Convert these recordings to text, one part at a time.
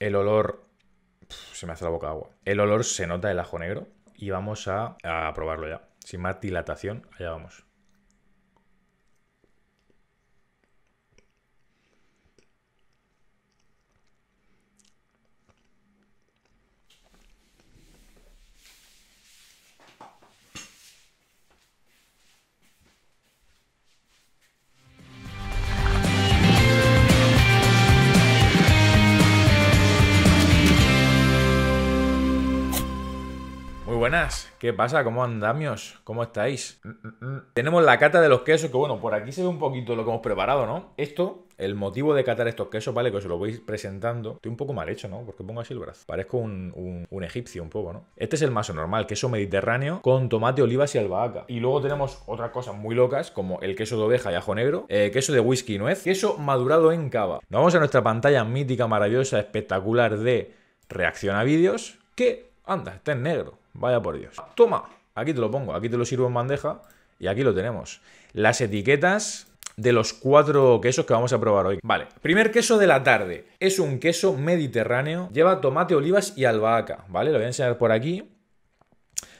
El olor. se me hace la boca agua. El olor se nota el ajo negro y vamos a probarlo ya. Sin más dilatación, allá vamos. buenas. ¿Qué pasa? ¿Cómo andamios? ¿Cómo estáis? Mm, mm, mm. Tenemos la cata de los quesos, que bueno, por aquí se ve un poquito lo que hemos preparado, ¿no? Esto, el motivo de catar estos quesos, ¿vale? Que os lo voy presentando. Estoy un poco mal hecho, ¿no? Porque pongo así el brazo. Parezco un, egipcio un poco, ¿no? Este es el maso normal, queso mediterráneo con tomate, olivas y albahaca. Y luego tenemos otras cosas muy locas, como el queso de oveja y ajo negro, eh, queso de whisky y nuez, queso madurado en cava. Nos vamos a nuestra pantalla mítica, maravillosa, espectacular de reacción a vídeos, que, anda, está en negro. Vaya por Dios. Toma, aquí te lo pongo, aquí te lo sirvo en bandeja y aquí lo tenemos. Las etiquetas de los cuatro quesos que vamos a probar hoy. Vale, primer queso de la tarde. Es un queso mediterráneo, lleva tomate, olivas y albahaca, ¿vale? Lo voy a enseñar por aquí.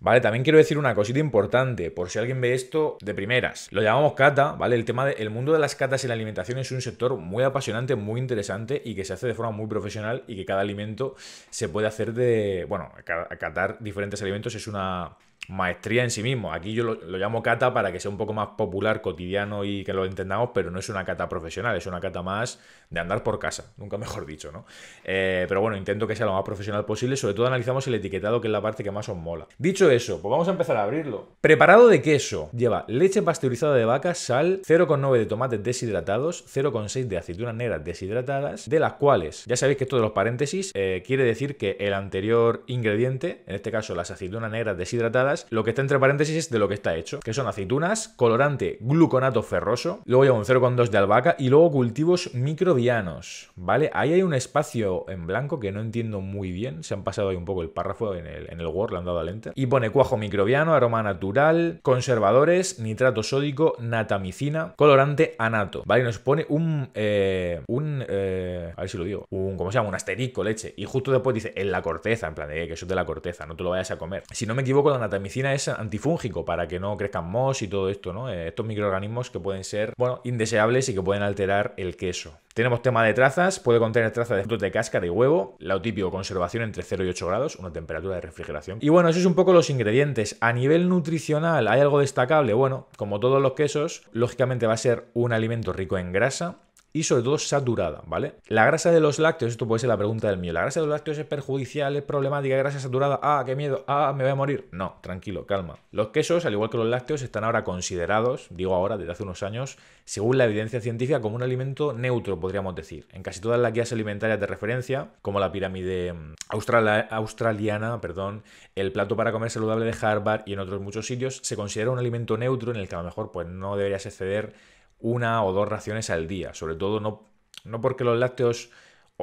¿vale? También quiero decir una cosita importante, por si alguien ve esto de primeras. Lo llamamos cata, ¿vale? El tema del el mundo de las catas y la alimentación es un sector muy apasionante, muy interesante y que se hace de forma muy profesional y que cada alimento se puede hacer de, bueno, catar diferentes alimentos es una maestría en sí mismo. Aquí yo lo, llamo cata para que sea un poco más popular, cotidiano y que lo entendamos, pero no es una cata profesional, es una cata más de andar por casa, nunca mejor dicho, ¿no? Eh, pero bueno, intento que sea lo más profesional posible, sobre todo analizamos el etiquetado, que es la parte que más os mola. Dicho eso, pues vamos a empezar a abrirlo. Preparado de queso. Lleva leche pasteurizada de vaca, sal, 0,9 de tomates deshidratados, 0,6 de aceitunas negras deshidratadas, de las cuales, ya sabéis que esto de los paréntesis eh, quiere decir que el anterior ingrediente, en este caso las aceitunas negras deshidratadas, lo que está entre paréntesis es de lo que está hecho, que son aceitunas, colorante, gluconato ferroso, luego lleva un 0,2 de albahaca y luego cultivos microbianos, ¿vale? Ahí hay un espacio en blanco que no entiendo muy bien, se han pasado ahí un poco el párrafo en el, Word, le han dado a y pone cuajo microbiano, aroma natural, conservadores, nitrato sódico, natamicina, colorante anato, ¿vale? nos pone un, eh, un, eh, a ver si lo digo, un, ¿cómo se llama? Un asterisco, leche, y justo después dice, en la corteza, en plan de que eso es de la corteza, no te lo vayas a comer. Si no me equivoco, la natamicina medicina es antifúngico para que no crezcan mos y todo esto, ¿no? Eh, estos microorganismos que pueden ser, bueno, indeseables y que pueden alterar el queso. Tenemos tema de trazas, puede contener trazas de frutos de cáscara y huevo, la típico conservación entre 0 y 8 grados, una temperatura de refrigeración. Y bueno, esos son un poco los ingredientes. A nivel nutricional, ¿hay algo destacable? Bueno, como todos los quesos, lógicamente va a ser un alimento rico en grasa, y sobre todo saturada, ¿vale? La grasa de los lácteos, esto puede ser la pregunta del mío, ¿la grasa de los lácteos es perjudicial, es problemática, grasa saturada? Ah, qué miedo, ah, me voy a morir. No, tranquilo, calma. Los quesos, al igual que los lácteos, están ahora considerados, digo ahora, desde hace unos años, según la evidencia científica, como un alimento neutro, podríamos decir. En casi todas las guías alimentarias de referencia, como la pirámide mm, australiana, perdón, el plato para comer saludable de Harvard y en otros muchos sitios, se considera un alimento neutro en el que a lo mejor pues, no deberías exceder una o dos raciones al día. Sobre todo no, no porque los lácteos,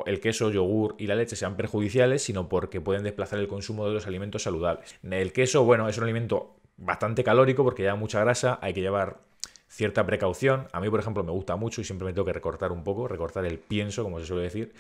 el queso, yogur y la leche sean perjudiciales, sino porque pueden desplazar el consumo de los alimentos saludables. El queso, bueno, es un alimento bastante calórico porque lleva mucha grasa, hay que llevar cierta precaución. A mí, por ejemplo, me gusta mucho y siempre me tengo que recortar un poco, recortar el pienso, como se suele decir.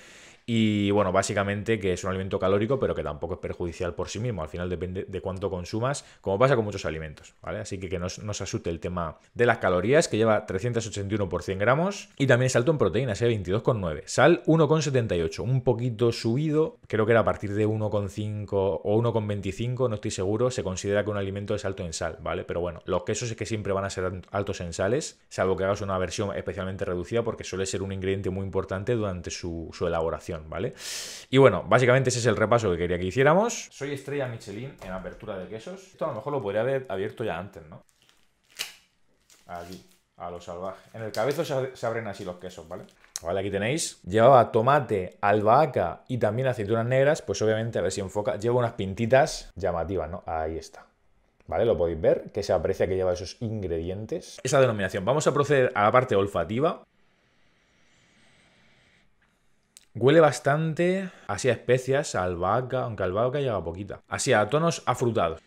Y bueno, básicamente que es un alimento calórico, pero que tampoco es perjudicial por sí mismo. Al final depende de cuánto consumas, como pasa con muchos alimentos, ¿vale? Así que que nos, se asuste el tema de las calorías, que lleva 381 por 100 gramos. Y también es alto en proteínas, ¿eh? 22,9. Sal 1,78, un poquito subido. Creo que era a partir de 1,5 o 1,25, no estoy seguro. Se considera que un alimento es alto en sal, ¿vale? Pero bueno, los quesos es que siempre van a ser altos en sales, salvo que hagas una versión especialmente reducida, porque suele ser un ingrediente muy importante durante su elaboración. ¿vale? Y bueno, básicamente ese es el repaso que quería que hiciéramos. Soy estrella Michelin en apertura de quesos. Esto a lo mejor lo podría haber abierto ya antes, ¿no? Aquí, a lo salvaje. En el cabezo se abren así los quesos, ¿vale? Vale, aquí tenéis. Llevaba tomate, albahaca y también aceitunas negras. Pues obviamente, a ver si enfoca. Lleva unas pintitas llamativas, ¿no? Ahí está. ¿Vale? Lo podéis ver, que se aprecia que lleva esos ingredientes. Esa denominación. Vamos a proceder a la parte olfativa. Huele bastante así a especias, a albahaca, aunque albahaca llega poquita. Así a tonos afrutados.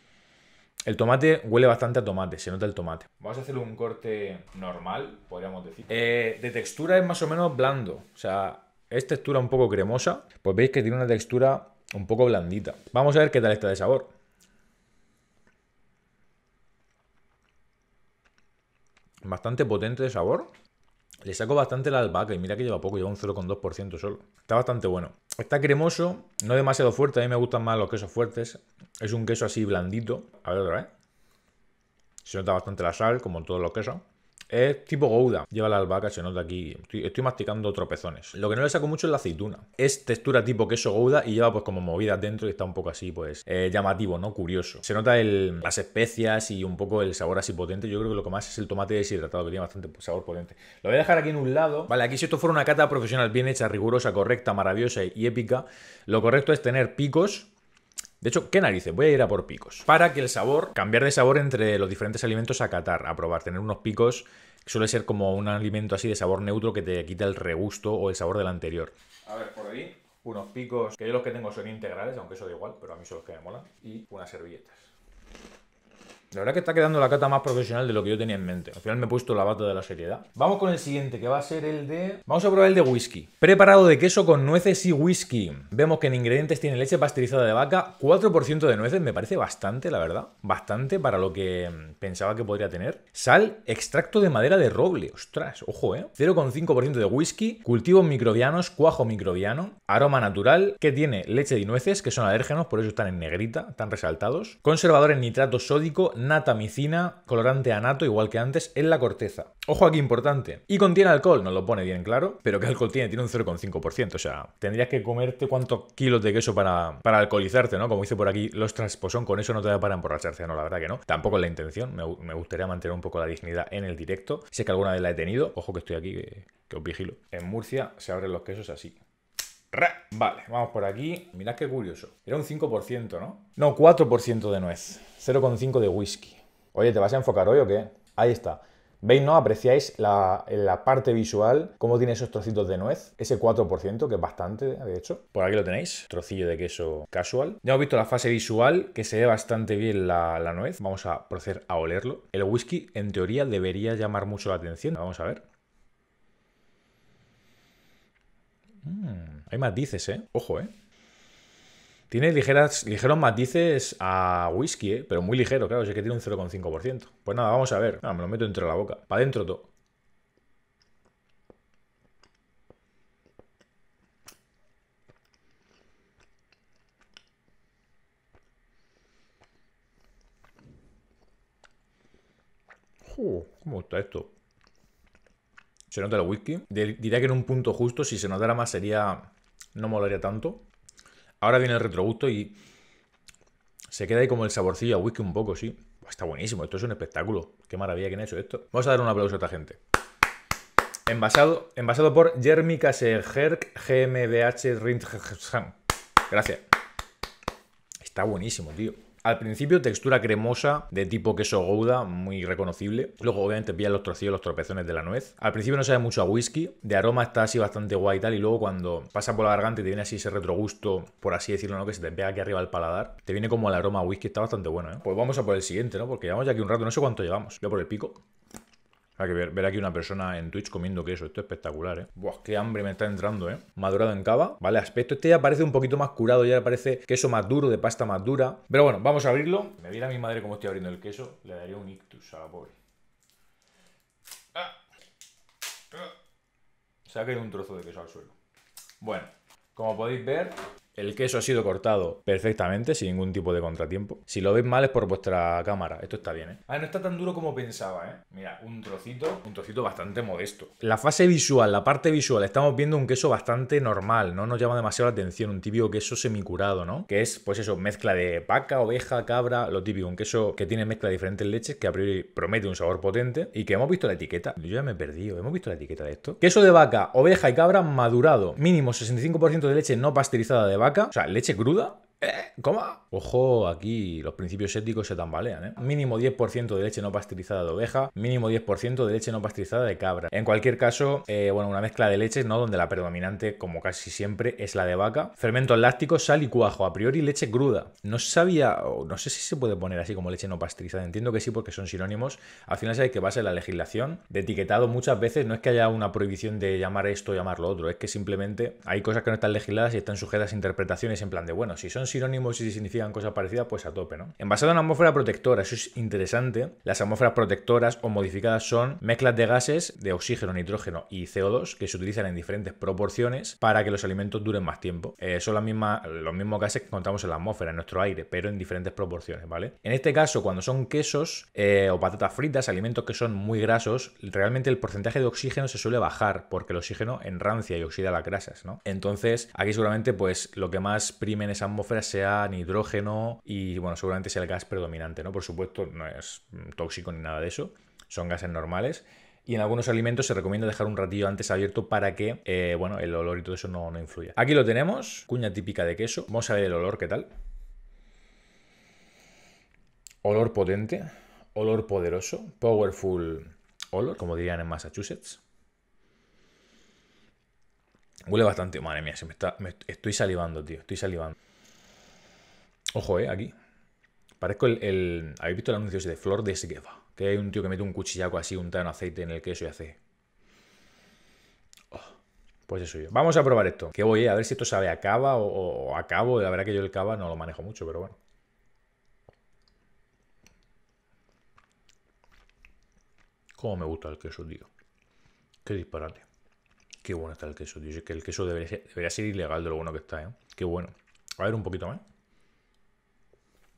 El tomate huele bastante a tomate, se nota el tomate. Vamos a hacer un corte normal, podríamos decir. Eh, de textura es más o menos blando. O sea, es textura un poco cremosa. Pues veis que tiene una textura un poco blandita. Vamos a ver qué tal está de sabor. Bastante potente de sabor. Le saco bastante la albahaca y mira que lleva poco, lleva un 0,2% solo. Está bastante bueno. Está cremoso, no demasiado fuerte, a mí me gustan más los quesos fuertes. Es un queso así blandito. A ver otra vez. Se nota bastante la sal, como en todos los quesos. Es tipo Gouda. Lleva la albahaca, se nota aquí. Estoy, masticando tropezones. Lo que no le saco mucho es la aceituna. Es textura tipo queso Gouda y lleva pues como movida dentro y está un poco así, pues eh, llamativo, ¿no? Curioso. Se nota el, las especias y un poco el sabor así potente. Yo creo que lo que más es el tomate deshidratado, que tiene bastante pues, sabor potente. Lo voy a dejar aquí en un lado. Vale, aquí si esto fuera una cata profesional bien hecha, rigurosa, correcta, maravillosa y épica, lo correcto es tener picos de hecho, ¿qué narices? Voy a ir a por picos. Para que el sabor, cambiar de sabor entre los diferentes alimentos a catar, a probar, tener unos picos que suele ser como un alimento así de sabor neutro que te quita el regusto o el sabor del anterior. A ver, por ahí, unos picos, que yo los que tengo son integrales, aunque eso da igual, pero a mí son los que me molan, y unas servilletas. La verdad que está quedando la cata más profesional de lo que yo tenía en mente. Al final me he puesto la bata de la seriedad. Vamos con el siguiente, que va a ser el de... Vamos a probar el de whisky. Preparado de queso con nueces y whisky. Vemos que en ingredientes tiene leche pasteurizada de vaca, 4% de nueces, me parece bastante, la verdad. Bastante para lo que mm, pensaba que podría tener. Sal, extracto de madera de roble. Ostras, ojo, ¿eh? 0,5% de whisky, cultivos microbianos, cuajo microbiano, aroma natural, que tiene leche y nueces, que son alérgenos, por eso están en negrita, están resaltados. Conservador en nitrato sódico, natamicina, colorante anato, igual que antes, en la corteza. Ojo aquí importante. Y contiene alcohol, no lo pone bien claro, pero ¿qué alcohol tiene? Tiene un 0,5%. O sea, tendrías que comerte cuántos kilos de queso para, para alcoholizarte, ¿no? Como dice por aquí, los transposón, con eso no te da para emborracharse, no, la verdad que no. Tampoco es la intención. Me, me gustaría mantener un poco la dignidad en el directo. Sé que alguna vez la he tenido. Ojo que estoy aquí, que, que os vigilo. En Murcia se abren los quesos así. Vale, vamos por aquí. Mirad qué curioso. Era un 5%, ¿no? No, 4% de nuez. 0,5 de whisky. Oye, ¿te vas a enfocar hoy o qué? Ahí está. ¿Veis, no? Apreciáis la, parte visual, cómo tiene esos trocitos de nuez, ese 4%, que es bastante, de hecho. Por aquí lo tenéis, trocillo de queso casual. Ya hemos visto la fase visual, que se ve bastante bien la, nuez. Vamos a proceder a olerlo. El whisky, en teoría, debería llamar mucho la atención. Vamos a ver. Mmm hay matices, ¿eh? Ojo, ¿eh? Tiene ligeras, ligeros matices a whisky, ¿eh? pero muy ligero, claro, Sé que tiene un 0,5%. Pues nada, vamos a ver. Ah, me lo meto dentro de la boca. Para adentro todo. Uh, ¿Cómo está esto? Se nota el whisky. Diría que en un punto justo, si se notara más, sería no molaría tanto. Ahora viene el retrogusto y se queda ahí como el saborcillo a whisky un poco, sí. Está buenísimo, esto es un espectáculo. Qué maravilla que han hecho esto. Vamos a dar un aplauso a esta gente. Envasado, envasado por Jeremy Kaseherk, GmbH Rindjan. Gracias. Está buenísimo, tío. Al principio textura cremosa de tipo queso gouda, muy reconocible. Luego obviamente pillan los trocillos, los tropezones de la nuez. Al principio no sabe mucho a whisky, de aroma está así bastante guay y tal, y luego cuando pasa por la garganta y te viene así ese retrogusto, por así decirlo, ¿no? que se te pega aquí arriba el paladar, te viene como el aroma a whisky, está bastante bueno. ¿eh? Pues vamos a por el siguiente, ¿no? Porque llevamos ya aquí un rato, no sé cuánto llevamos. Voy por el pico. Hay que ver, ver aquí una persona en Twitch comiendo queso. Esto es espectacular, ¿eh? Buah, qué hambre me está entrando, ¿eh? Madurado en cava. Vale, aspecto. Este ya parece un poquito más curado. Ya parece queso más duro, de pasta más dura. Pero bueno, vamos a abrirlo. Me viera mi madre cómo estoy abriendo el queso. Le daría un ictus a la pobre. Ah, ah. Se ha caído un trozo de queso al suelo. Bueno, como podéis ver, el queso ha sido cortado perfectamente, sin ningún tipo de contratiempo. Si lo veis mal es por vuestra cámara. Esto está bien, ¿eh? Ah, no está tan duro como pensaba, ¿eh? Mira, un trocito, un trocito bastante modesto. La fase visual, la parte visual, estamos viendo un queso bastante normal, ¿no? Nos llama demasiado la atención, un típico queso semicurado, ¿no? Que es, pues eso, mezcla de vaca, oveja, cabra, lo típico, un queso que tiene mezcla de diferentes leches, que a priori promete un sabor potente y que hemos visto la etiqueta. Yo ya me he perdido, hemos visto la etiqueta de esto. Queso de vaca, oveja y cabra madurado, mínimo 65% de leche no pasteurizada de vaca, o sea, leche cruda, ¿Eh? ¿Cómo? Ojo, aquí los principios éticos se tambalean, ¿eh? Mínimo 10% de leche no pasteurizada de oveja, mínimo 10% de leche no pasteurizada de cabra. En cualquier caso, eh, bueno, una mezcla de leches, ¿no? Donde la predominante, como casi siempre, es la de vaca. Fermentos lácticos, sal y cuajo. A priori, leche cruda. No sabía, no sé si se puede poner así como leche no pasteurizada. Entiendo que sí, porque son sinónimos. Al final sabéis que base la legislación de etiquetado muchas veces no es que haya una prohibición de llamar esto o llamar lo otro, es que simplemente hay cosas que no están legisladas y están sujetas a interpretaciones en plan de, bueno, si son sinónimos y si significan cosas parecidas pues a tope, ¿no? Envasado en atmósfera protectora, eso es interesante. Las atmósferas protectoras o modificadas son mezclas de gases de oxígeno, nitrógeno y CO2 que se utilizan en diferentes proporciones para que los alimentos duren más tiempo. Eh, son los mismos gases que encontramos en la atmósfera, en nuestro aire, pero en diferentes proporciones, ¿vale? En este caso, cuando son quesos eh, o patatas fritas, alimentos que son muy grasos, realmente el porcentaje de oxígeno se suele bajar porque el oxígeno enrancia y oxida las grasas, ¿no? Entonces, aquí seguramente, pues lo que más prime en esa atmósfera sea sean hidrógeno y, bueno, seguramente sea el gas predominante, ¿no? Por supuesto, no es tóxico ni nada de eso, son gases normales. Y en algunos alimentos se recomienda dejar un ratillo antes abierto para que, eh, bueno, el olor y todo eso no, no influya. Aquí lo tenemos, cuña típica de queso. Vamos a ver el olor, ¿qué tal? Olor potente, olor poderoso, powerful olor, como dirían en Massachusetts. Huele bastante. Madre mía, estoy salivando, tío. Estoy salivando. Ojo, eh, aquí. Parezco el, el... ¿Habéis visto el anuncio ese de Flor de Esgueva? Que hay un tío que mete un cuchillaco así, un tan aceite en el queso y hace... Oh, pues eso yo. Vamos a probar esto. Que voy, eh, a ver si esto sabe a cava o, a cabo. La verdad que yo el cava no lo manejo mucho, pero bueno. Cómo me gusta el queso, tío. Qué disparate. Qué bueno está el queso, tío. Es que el queso debería ser, debería ser ilegal de lo bueno que está, ¿eh? Qué bueno. A ver un poquito más.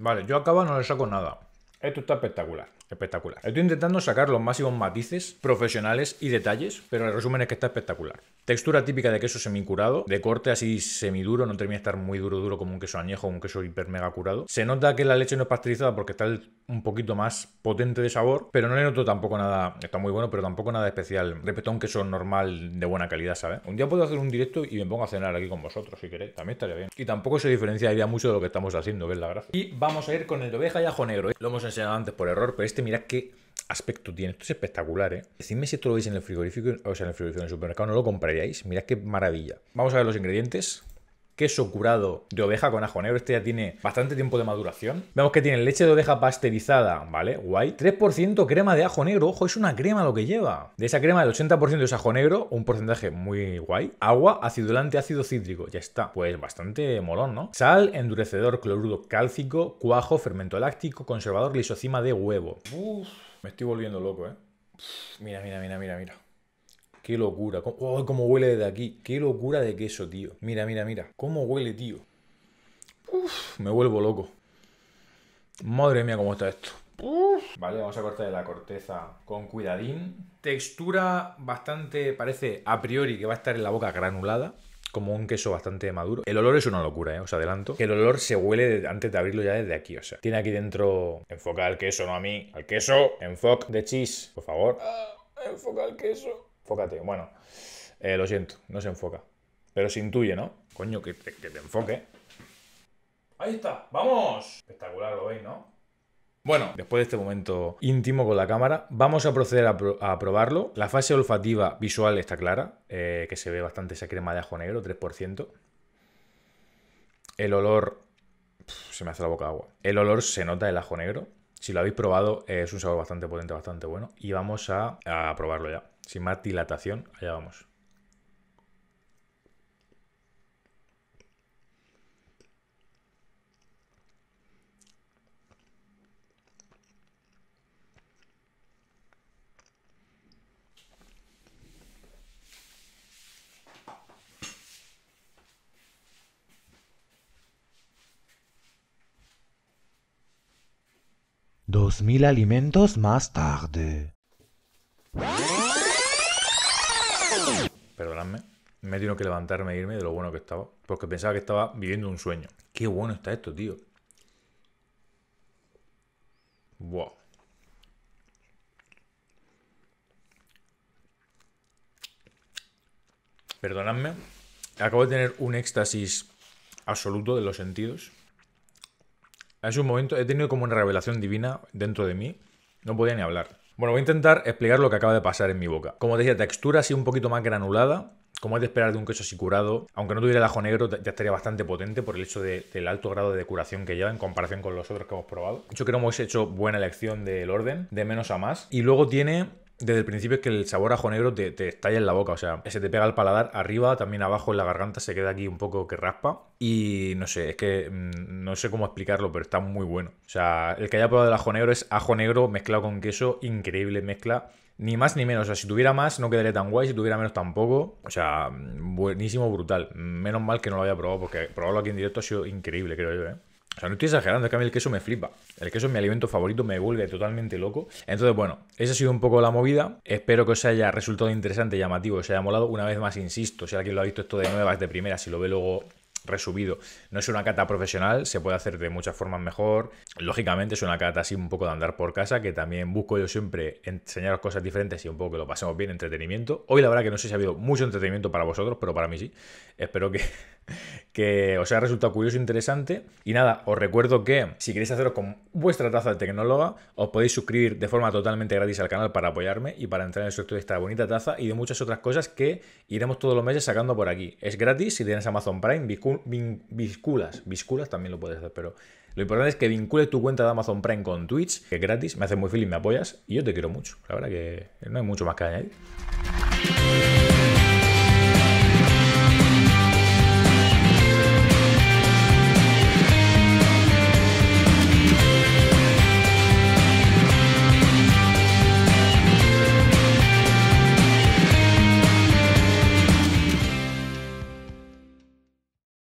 Vale, yo acaba no le saco nada. Esto está espectacular espectacular. Estoy intentando sacar los máximos matices profesionales y detalles, pero el resumen es que está espectacular. Textura típica de queso semicurado, de corte así semiduro, no termina de estar muy duro duro como un queso añejo un queso hiper mega curado. Se nota que la leche no es pasteurizada porque está un poquito más potente de sabor, pero no le noto tampoco nada, está muy bueno, pero tampoco nada especial respecto un queso normal de buena calidad, ¿sabes? Un día puedo hacer un directo y me pongo a cenar aquí con vosotros, si queréis, también estaría bien. Y tampoco se diferenciaría mucho de lo que estamos haciendo, ¿ves la gracia. Y vamos a ir con el oveja y ajo negro. ¿eh? Lo hemos enseñado antes por error, pero este Mira mirad qué aspecto tiene. Esto es espectacular, ¿eh? Decidme si esto lo veis en el frigorífico, o sea, en el frigorífico, del supermercado, no lo compraríais. Mirad qué maravilla. Vamos a ver los ingredientes queso curado de oveja con ajo negro. Este ya tiene bastante tiempo de maduración. Vemos que tiene leche de oveja pasteurizada, ¿vale? Guay. 3% crema de ajo negro. Ojo, es una crema lo que lleva. De esa crema, el 80% es ajo negro, un porcentaje muy guay. Agua, acidulante, ácido cítrico. Ya está. Pues bastante molón, ¿no? Sal, endurecedor, cloruro cálcico, cuajo, fermento láctico, conservador, lisocima de huevo. Uf, me estoy volviendo loco, ¿eh? mira, mira, mira, mira, mira qué locura. Oh, cómo huele desde aquí. Qué locura de queso, tío. Mira, mira, mira. Cómo huele, tío. Uf, me vuelvo loco. Madre mía, cómo está esto. Vale, vamos a cortar la corteza con cuidadín. Textura bastante, parece a priori que va a estar en la boca granulada como un queso bastante maduro. El olor es una locura, ¿eh? os adelanto. el olor se huele antes de abrirlo ya desde aquí, o sea. Tiene aquí dentro... Enfoca al queso, no a mí. Al queso. Enfoque de cheese, por favor. Ah, enfoca al queso enfócate. Bueno, eh, lo siento, no se enfoca. Pero se intuye, ¿no? Coño, que te, te enfoque. Ahí está, vamos. Espectacular, lo veis, ¿no? Bueno, después de este momento íntimo con la cámara, vamos a proceder a, probarlo. La fase olfativa visual está clara, eh, que se ve bastante esa crema de ajo negro, 3%. El olor... se me hace la boca agua. El olor se nota el ajo negro. Si lo habéis probado, es un sabor bastante potente, bastante bueno. Y vamos a probarlo ya. Sin más dilatación, allá vamos. Dos mil alimentos más tarde. me he tenido que levantarme e irme de lo bueno que estaba. Porque pensaba que estaba viviendo un sueño. Qué bueno está esto, tío. Wow. Perdonadme. Acabo de tener un éxtasis absoluto de los sentidos. Hace un momento he tenido como una revelación divina dentro de mí. No podía ni hablar. Bueno, voy a intentar explicar lo que acaba de pasar en mi boca. Como decía, textura así un poquito más granulada como es de esperar de un queso así curado, aunque no tuviera el ajo negro, ya estaría bastante potente por el hecho del alto grado de curación que lleva en comparación con los otros que hemos probado. Yo creo que hemos hecho buena elección del orden, de menos a más. Y luego tiene desde el principio es que el sabor ajo negro te, estalla en la boca, o sea, se te pega al paladar arriba, también abajo en la garganta se queda aquí un poco que raspa. Y no sé, es que mm, no sé cómo explicarlo, pero está muy bueno. O sea, el que haya probado el ajo negro es ajo negro mezclado con queso, increíble mezcla ni más ni menos. O sea, si tuviera más, no quedaría tan guay. Si tuviera menos, tampoco. O sea, buenísimo, brutal. Menos mal que no lo había probado, porque probarlo aquí en directo ha sido increíble, creo yo, ¿eh? O sea, no estoy exagerando, es que a mí el queso me flipa. El queso es mi alimento favorito, me vuelve totalmente loco. Entonces, bueno, esa ha sido un poco la movida. Espero que os haya resultado interesante, llamativo, os haya molado. Una vez más, insisto, si alguien lo ha visto esto de nuevas, de primera, si lo ve luego resumido No es una cata profesional, se puede hacer de muchas formas mejor. Lógicamente es una cata así un poco de andar por casa, que también busco yo siempre enseñaros cosas diferentes y un poco que lo pasemos bien, entretenimiento. Hoy la verdad que no sé si ha habido mucho entretenimiento para vosotros, pero para mí sí. Espero que que os haya resultado curioso e interesante. Y nada, os recuerdo que si queréis hacerlo con vuestra taza de tecnóloga, os podéis suscribir de forma totalmente gratis al canal para apoyarme y para entrar en el sector de esta bonita taza y de muchas otras cosas que iremos todos los meses sacando por aquí. Es gratis si tienes Amazon Prime, visculas vinculas también lo puedes hacer, pero lo importante es que vincules tu cuenta de Amazon Prime con Twitch, que es gratis, me hace muy feliz, me apoyas y yo te quiero mucho. La verdad que no hay mucho más que añadir.